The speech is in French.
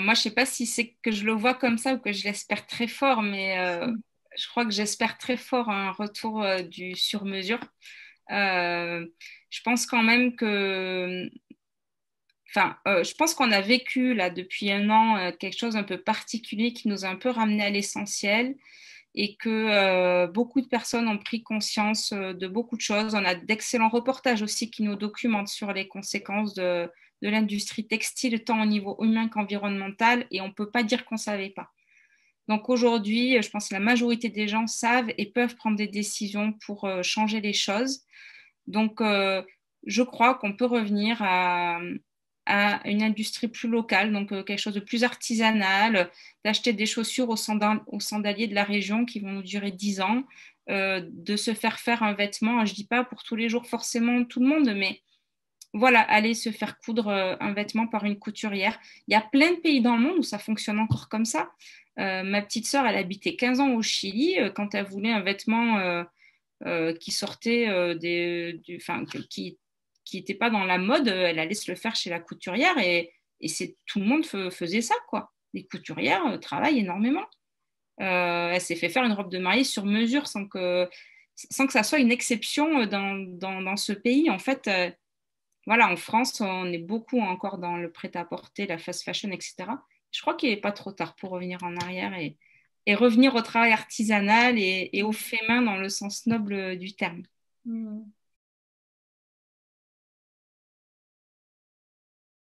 moi, je ne sais pas si c'est que je le vois comme ça ou que je l'espère très fort, mais euh, mm. je crois que j'espère très fort un retour euh, du sur-mesure. Euh, je pense quand même que... Enfin, je pense qu'on a vécu là depuis un an quelque chose un peu particulier qui nous a un peu ramené à l'essentiel, et que euh, beaucoup de personnes ont pris conscience euh, de beaucoup de choses. On a d'excellents reportages aussi qui nous documentent sur les conséquences de, l'industrie textile, tant au niveau humain qu'environnemental, et on ne peut pas dire qu'on ne savait pas. Donc aujourd'hui, euh, je pense que la majorité des gens savent et peuvent prendre des décisions pour changer les choses. Donc je crois qu'on peut revenir à, à une industrie plus locale, donc euh, quelque chose de plus artisanal, d'acheter des chaussures aux, sandaliers de la région qui vont nous durer 10 ans, euh, de se faire faire un vêtement, je ne dis pas pour tous les jours forcément tout le monde, mais voilà, aller se faire coudre euh, un vêtement par une couturière. Il y a plein de pays dans le monde où ça fonctionne encore comme ça. ma petite sœur, elle habitait 15 ans au Chili. quand elle voulait un vêtement qui sortait des, du, enfin, qui qui n'était pas dans la mode, euh, elle allait se le faire chez la couturière et, c'est tout le monde faisait ça quoi. Les couturières euh, travaillent énormément. Euh, elle s'est fait faire une robe de mariée sur mesure sans que sans que ça soit une exception dans, ce pays. En fait, voilà, en France, on est beaucoup encore dans le prêt-à-porter, la fast fashion, etc. Je crois qu'il n'est pas trop tard pour revenir en arrière et, et revenir au travail artisanal et, au fait main dans le sens noble du terme. Mmh.